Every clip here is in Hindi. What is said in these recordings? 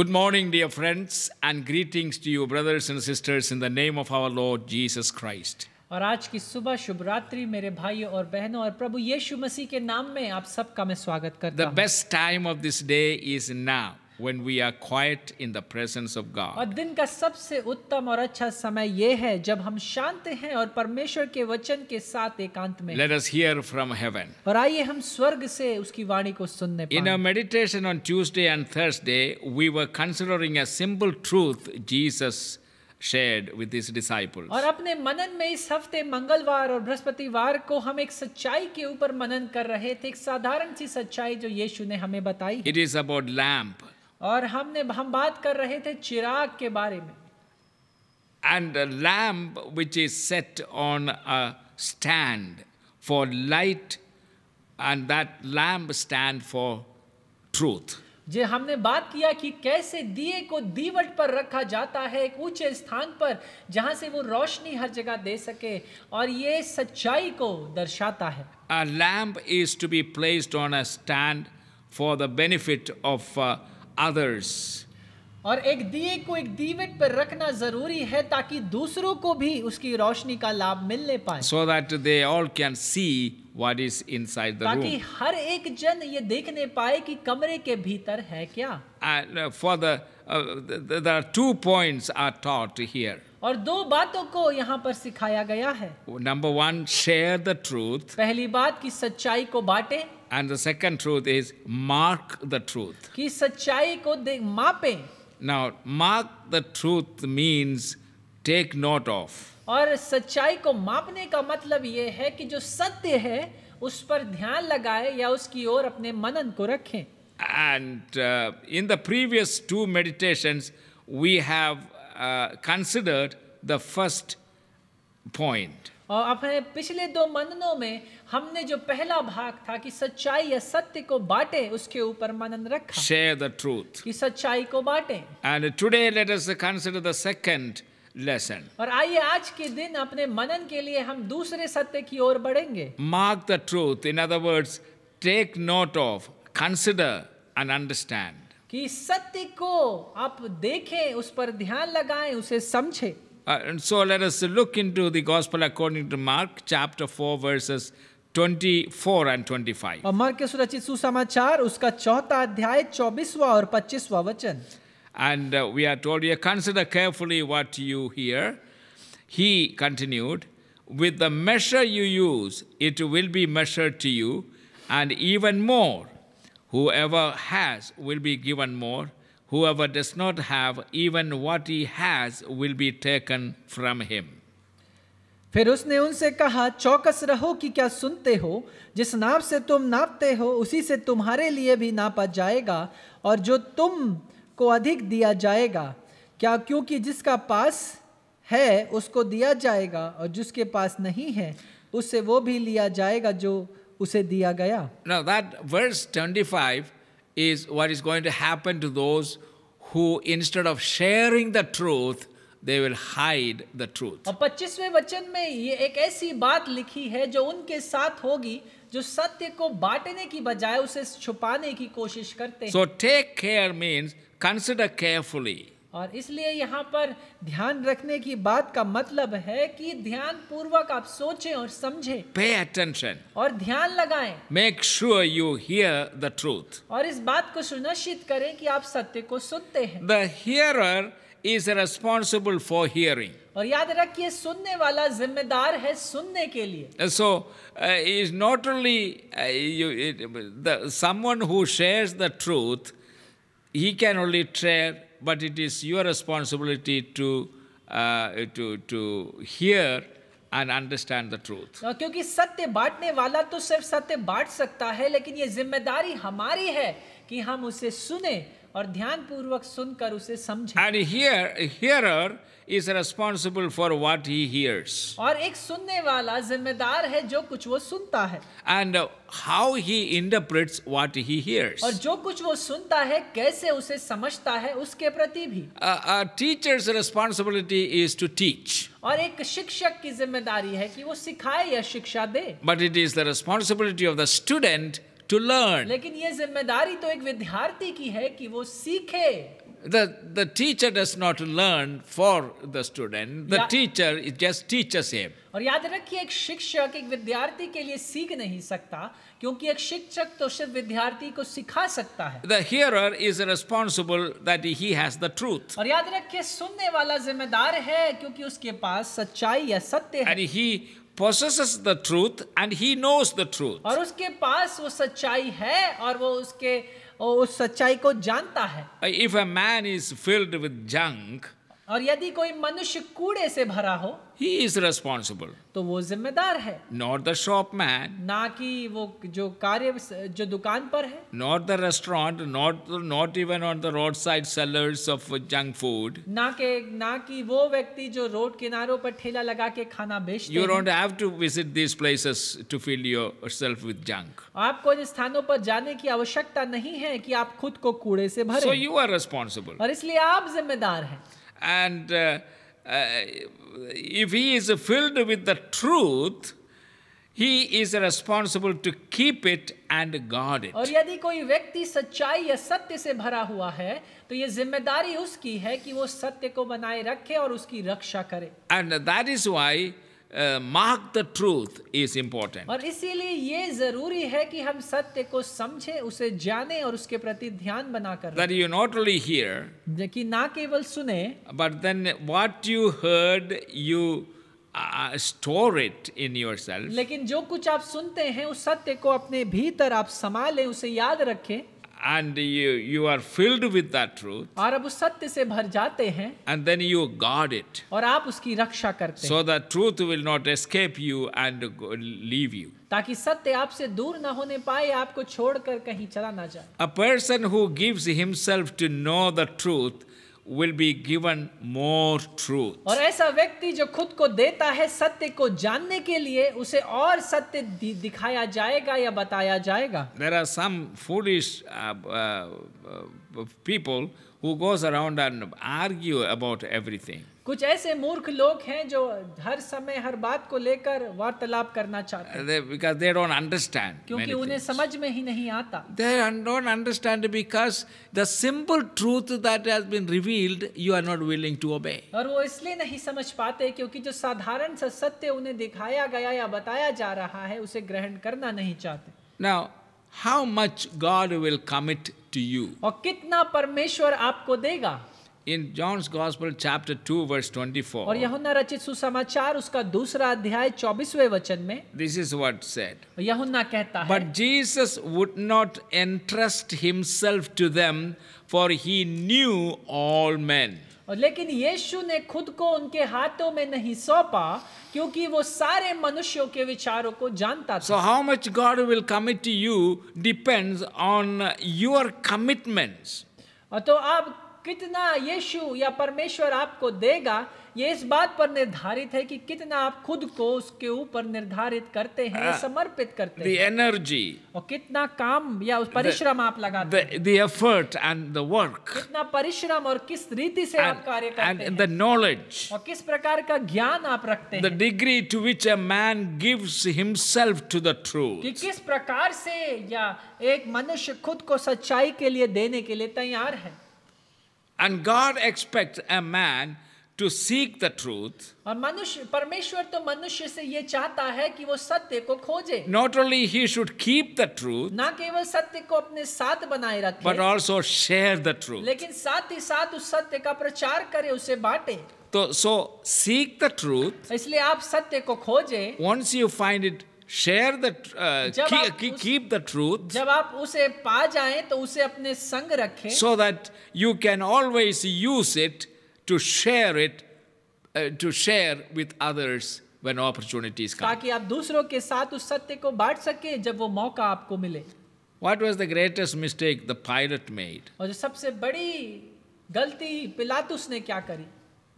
Good morning, dear friends, and greetings to you, brothers and sisters, in the name of our Lord Jesus Christ. और आज की सुबह शुभ रात्रि मेरे भाइयों और बहनों और प्रभु यीशु मसीह के नाम में आप सबका मैं स्वागत करता हूं। The best time of this day is now. when we are quiet in the presence of God. और दिन का सबसे उत्तम और अच्छा समय यह है जब हम शांत हैं और परमेश्वर के वचन के साथ एकांत में Let us hear from heaven. और आइए हम स्वर्ग से उसकी वाणी को सुनने पाएं. In our meditation on Tuesday and Thursday, we were considering a simple truth Jesus shared with his disciples. और अपने मनन में इस हफ्ते मंगलवार और बृहस्पतिवार को हम एक सच्चाई के ऊपर मनन कर रहे थे एक साधारण सी सच्चाई जो यीशु ने हमें बताई. It is about lamp. और हमने हम बात कर रहे थे चिराग के बारे में and lamp which is set on a stand for light and that lamp stand for truth जे हमने बात किया कि कैसे दिए को दीवट पर रखा जाता है एक ऊंचे स्थान पर जहां से वो रोशनी हर जगह दे सके और ये सच्चाई को दर्शाता है a lamp is to be placed on a stand for the benefit of others. और एक दिए को एक दीवट पर रखना जरूरी है ताकि दूसरों को भी उसकी रोशनी का लाभ मिलने पाए so that they all can see what is inside the ताकि ताकि हर एक जन ये देखने पाए कि कमरे के भीतर है क्या for the uh, the, uh, there are two points और दो बातों को यहाँ पर सिखाया गया है number one share the truth पहली बात कि सच्चाई को बांटें And the second truth is mark the truth. कि सच्चाई को देख मापें. Now mark the truth means take note of. और सच्चाई को मापने का मतलब ये है कि जो सत्य है उस पर ध्यान लगाए या उसकी ओर अपने मनन को रखें. And uh, in the previous two meditations, we have uh, considered the first point. और अपने पिछले दो मननों में हमने जो पहला भाग था कि सच्चाई या सत्य को बांटे उसके ऊपर मनन रखा शेयर द ट्रूथ कि सच्चाई को बांटे and today let us consider the second lesson और आइए आज के दिन अपने मनन के लिए हम दूसरे सत्य की ओर बढ़ेंगे mark the truth in other words take note of consider and understand कि सत्य को आप देखें उस पर ध्यान लगाएं उसे समझें Uh, and so let us look into the Gospel according to Mark, chapter 4, verses 24 and 25. And uh, we are told here, consider carefully what you hear. He continued, with the measure you use, it will be measured to you, and even more. Whoever has will be given more, Whoever does not have even what he has will be taken from him. फिर उसने उनसे कहा चौकस रहो कि क्या सुनते हो जिस नाप से तुम नापते हो उसी से तुम्हारे लिए भी नापा जाएगा और जो तुम को अधिक दिया जाएगा क्या क्योंकि जिसका पास है उसको दिया जाएगा और जिसके पास नहीं है उससे वो भी लिया जाएगा जो उसे दिया गया Now that verse 25 is what is going to happen to those who, instead of sharing the truth, they will hide the truth. और 25वें वचन में ये एक ऐसी बात लिखी है जो उनके साथ होगी जो सत्य को बांटने की बजाय उसे छुपाने की कोशिश करते हैं. So take care means consider carefully. और इसलिए यहाँ पर ध्यान रखने की बात का मतलब है कि ध्यान पूर्वक आप सोचें और समझें पे अटेंशन और ध्यान लगाएं make sure you hear the truth और इस बात को सुनिश्चित करें कि आप सत्य को सुनते हैं the hearer is responsible for hearing और याद रखिए सुनने वाला जिम्मेदार है सुनने के लिए so is not only someone who shares the truth he can only share but it is your responsibility to, uh, to, to hear and understand the truth. क्योंकि सत्य बांटने वाला तो सिर्फ सत्य बांट सकता है लेकिन ये जिम्मेदारी हमारी है कि हम उसे सुने और ध्यान पूर्वक सुनकर उसे समझे and hear hearer is responsible for what he hears और एक सुनने वाला जिम्मेदार है जो कुछ वो सुनता है and how he interprets what he hears और जो कुछ वो सुनता है कैसे उसे समझता है उसके प्रति भी a teacher's responsibility is to teach और एक शिक्षक की जिम्मेदारी है कि वो सिखाए या शिक्षा दे but it is the responsibility of the student to learn. लेकिन ये जिम्मेदारी तो एक विद्यार्थी की है कि वो सीखे. The, the teacher does not learn for the student. The teacher it just teaches him. और याद रखिए एक शिक्षक एक विद्यार्थी के लिए सीख नहीं सकता क्योंकि एक शिक्षक तो सिर्फ विद्यार्थी को सिखा सकता है The hearer is responsible that he has the truth. और याद रखिए सुनने वाला जिम्मेदार है क्योंकि उसके पास सच्चाई या सत्य है. And he possesses the truth and he knows the truth. aur uske paas wo sachai hai aur wo uske us sachai ko janta hai If a man is filled with junk, और यदि कोई मनुष्य कूड़े से भरा हो ही इज रेस्पॉन्सिबल तो वो जिम्मेदार है नॉट द शॉप मैन ना कि वो जो कार्य जो दुकान पर है not the restaurant not not even on the road side sellers of junk food ना के ना कि वो व्यक्ति जो रोड किनारों पर ठेला लगा के खाना बेचते you don't have to visit this places to feel yourself with junk आपको इन स्थानों पर जाने की आवश्यकता नहीं है कि आप खुद को कूड़े से भरे सो यू आर रेस्पॉन्सिबल और इसलिए आप जिम्मेदार हैं And uh, uh, if he is filled with the truth, he is responsible to keep it and guard it. और यदि कोई व्यक्ति सच्चाई या सत्य से भरा हुआ है तो ये जिम्मेदारी उसकी है कि वो सत्य को बनाए रखे और उसकी रक्षा करे And that is why mark the truth is important और इसीलिए ये जरूरी है कि हम सत्य को समझे उसे जाने और उसके प्रति ध्यान बनाकर that you not only hear कि ना केवल सुने but then what you heard you store it in self लेकिन जो कुछ आप सुनते हैं उस सत्य को अपने भीतर आप संभालें उसे याद रखें and you, you are filled with that truth aur ab us satya se bhar jate hain and then you guard it aur aap uski raksha karte hain so that truth will not escape you and leave you taki satya aap se dur na hone होने aapko chhod kar kahin chala na jaye a person who gives himself to know the truth will be given more truth. और ऐसा व्यक्ति जो खुद को देता है सत्य को जानने के लिए उसे और सत्य दिखाया जाएगा या बताया जाएगा There are some foolish uh, uh, people who goes around and argue about everything. कुछ ऐसे मूर्ख लोग हैं जो हर समय हर बात को लेकर वार्तालाप करना चाहते हैं दे डोंट अंडरस्टैंड क्योंकि उन्हें समझ में ही नहीं आता they don't understand because the simple truth that has been revealed you are not willing to obey और वो इसलिए नहीं समझ पाते क्योंकि जो साधारण सा सत्य उन्हें दिखाया गया या बताया जा रहा है उसे ग्रहण करना नहीं चाहते now how much God will commit to you और कितना परमेश्वर आपको देगा in John's Gospel, chapter 2, verse 24. और यूहन्ना रचित सुसमाचार उसका दूसरा अध्याय 24वें वचन में This is what said. यूहन्ना कहता है But Jesus would not entrust himself to them for he knew all men. और लेकिन यीशु ने खुद को उनके हाथों में नहीं सौंपा क्योंकि वो सारे मनुष्यों के विचारों को जानता था so how much God will commit to you depends on your commitments तो आप कितना यीशु या परमेश्वर आपको देगा ये इस बात पर निर्धारित है कि कितना आप खुद को उसके ऊपर निर्धारित करते हैं uh, समर्पित करते हैं एनर्जी और कितना काम या उस परिश्रम आप लगाते the, the कितना परिश्रम और किस रीति से and, आप कार्य करते and हैं द नॉलेज और किस प्रकार का ज्ञान आप रखते हैं the degree to which a man gives himself to the truth कि किस प्रकार से या एक मनुष्य खुद को सच्चाई के लिए देने के लिए तैयार है And God expects a man to seek the truth. और मनुष्य परमेश्वर तो मनुष्य से ये चाहता है कि वो सत्य को खोजे. Not only he should keep the truth. ना केवल सत्य को अपने साथ बनाए रखे. But also share the truth. लेकिन साथ ही साथ उस सत्य का प्रचार करे उसे बांटे. तो so seek the truth. इसलिए आप सत्य को खोजे. Once you find it share the keep the truth जब आप उसे पा जाएं तो उसे अपने संग रखें so that you can always use it to share it to share with others when opportunities ताकि आप दूसरों के साथ उस सत्य को बांट सकें जब वो मौका आपको मिले What was the greatest mistake the pilot made? और जो सबसे बड़ी गलती पिलातुस ने क्या करी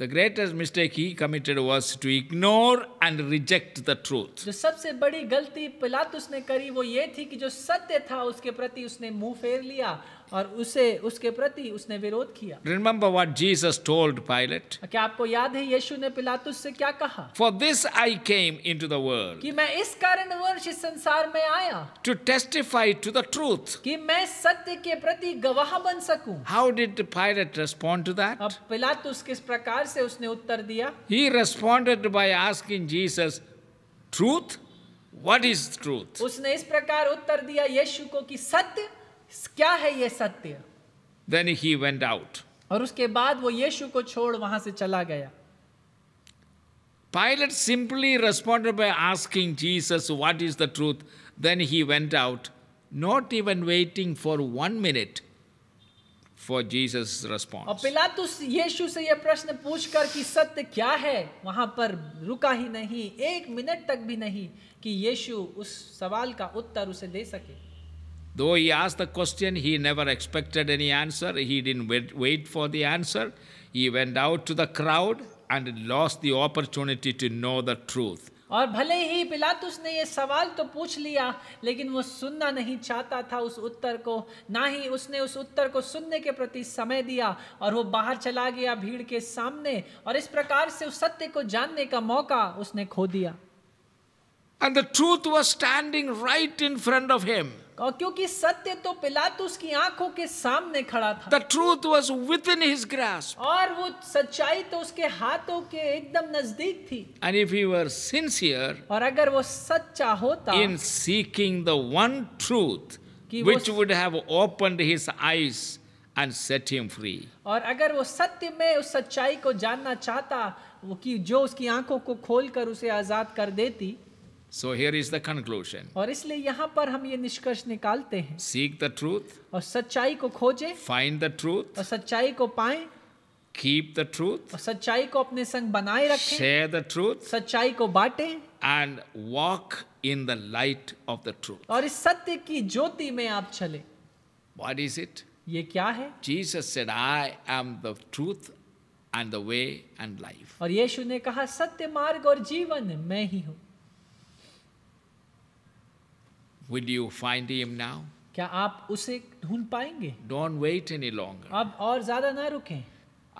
The greatest mistake he committed was to ignore and reject the truth. जो सबसे बड़ी गलती पिलातुस ने करी वो ये थी कि जो सत्य था उसके प्रति उसने मुंह फेर लिया और उसे उसके प्रति उसने विरोध किया remember what Jesus told Pilate क्या आपको याद है यीशु ने पिलातुस से क्या कहा for this I came into the world की मैं इस कारण वर्ष इस संसार में आया to testify to the truth कि मैं सत्य के प्रति गवाह बन सकू how did Pilate respond to that अब पिलातुस किस प्रकार से उसने उत्तर दिया he responded by asking Jesus truth what is truth उसने इस प्रकार उत्तर दिया यीशु को कि सत्य क्या है ये सत्य देन ही वेंट आउट और उसके बाद वो यीशु को छोड़ वहां से चला गया Pilate simply responded by asking Jesus what is the truth then he went out not even waiting for one minute for Jesus response और पिलातुस यीशु से ये प्रश्न पूछकर कि सत्य क्या है वहां पर रुका ही नहीं एक मिनट तक भी नहीं कि यीशु उस सवाल का उत्तर उसे दे सके though he asked the question he never expected any answer he didn't wait, wait for the answer he went out to the crowd and lost the opportunity to know the truth और भले ही पिलातुस ने ये सवाल तो पूछ लिया लेकिन वो सुनना नहीं चाहता था उस उत्तर को ना ही उसने उस उत्तर को सुनने के प्रति समय दिया और वो बाहर चला गया भीड़ के सामने और इस प्रकार से उस सत्य को जानने का मौका उसने खो दिया and the truth was standing right in front of him और क्योंकि सत्य तो पिलातुस की आंखों के सामने खड़ा था the truth was within his grasp और वो सच्चाई तो उसके हाथों के एकदम नजदीक थी and if he were sincere और अगर वो सच्चा होता in seeking the one truth which would have opened his eyes and set him free और अगर वो सत्य में उस सच्चाई को जानना चाहता वो कि जो उसकी आंखों को खोलकर उसे आजाद कर देती So here is the conclusion. और इसलिए यहाँ पर हम ये निष्कर्ष निकालते हैं Seek the truth. और सच्चाई को खोजें. Find the truth. और सच्चाई को पाएं. Keep the truth. और सच्चाई को अपने संग बनाए रखें. Share the truth. सच्चाई को बांटें. And walk in the light of the truth. और इस सत्य की ज्योति में आप चलें. What is it? ये क्या है? Jesus said, I am the truth and the way and life. और यीशु ने कहा सत्य मार्ग और जीवन मैं ही हूँ. Will you find him now? क्या आप उसे ढूंढ पाएंगे Don't wait any longer. अब और ज्यादा ना रुकें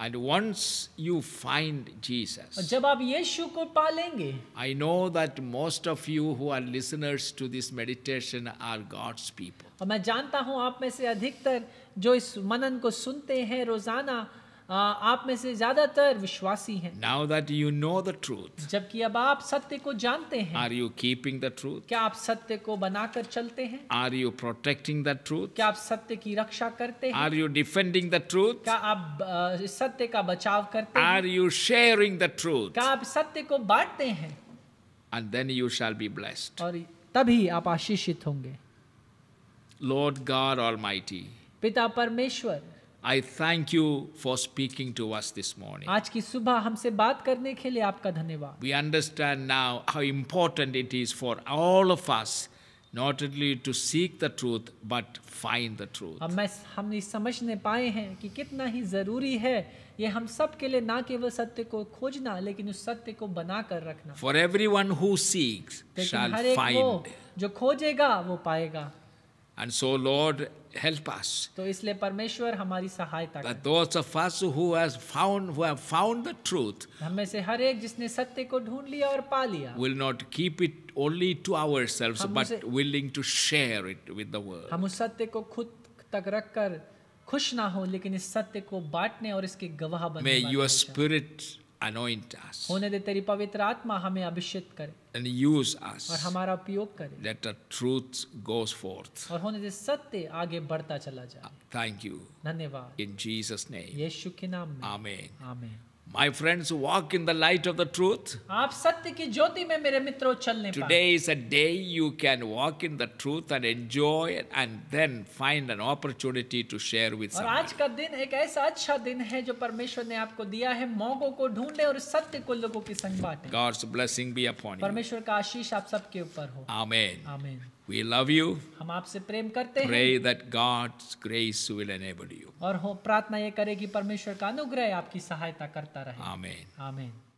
And once you find और Jesus, जब आप यीशु को पा लेंगे I know that most of you who are listeners to this meditation are God's people. और मैं जानता हूँ आप में से अधिकतर जो इस मनन को सुनते हैं रोजाना आप में से ज्यादातर विश्वासी हैं now that you know the truth जबकि अब आप सत्य को जानते हैं are you keeping the truth क्या आप सत्य को बनाकर चलते हैं are you protecting the truth क्या आप सत्य की रक्षा करते हैं are you defending the truth क्या आप सत्य का बचाव करते हैं are you sharing the truth क्या आप सत्य को बांटते हैं and then you shall be blessed और तभी आप आशीषित होंगे लॉर्ड गॉड ऑलमाइटी पिता परमेश्वर I thank you for speaking to us this morning. आज की सुबह हमसे बात करने के लिए आपका धन्यवाद. We understand now how important it is for all of us not only to seek the truth but find the truth. अब मैं हम ये समझने पाए हैं कि कितना ही ज़रूरी है ये हम सब के लिए ना केवल सत्य को खोजना लेकिन उस सत्य को बना कर रखना. For everyone who seeks shall find. जो खोजेगा वो पाएगा. And so, Lord, help us. तो इसलिए परमेश्वर हमारी सहायता That those of us who has found who have found the truth, हमें से हर एक जिसने सत्य को ढूंढ लिया और पा लिया, will not keep it only to ourselves, but willing to share it with the world. हम उस सत्य को खुद तक रखकर खुश ना हो, लेकिन इस सत्य को बांटने और इसके गवाह बनने। May your spirit anoint us. होने दे तेरी पवित्र आत्मा हमें अभिषेक करे. And use us. और हमारा उपयोग करे. Let the truth goes forth. और होने दे सत्य आगे बढ़ता चला जाए. Thank you. धन्यवाद. In Jesus name. यीशु के नाम में. Amen. Amen. My friends, walk in the light of the truth. आप सत्य की ज्योति में मेरे मित्रों चलने Today is a day you can walk in the truth and enjoy it and then find an opportunity to share with someone. और आज का दिन एक ऐसा अच्छा दिन है जो परमेश्वर ने आपको दिया है मौकों को ढूंढें और सत्य को लोगों के संग बांटें. God's blessing be upon you. परमेश्वर का आशीष आप सबके ऊपर हो. Amen. Amen. We love you. हम आपसे प्रेम करते Pray हैं। Pray that God's grace will enable you. और हो प्रार्थना ये करें कि परमेश्वर का अनुग्रह आपकी सहायता करता रहे। Amen. Amen.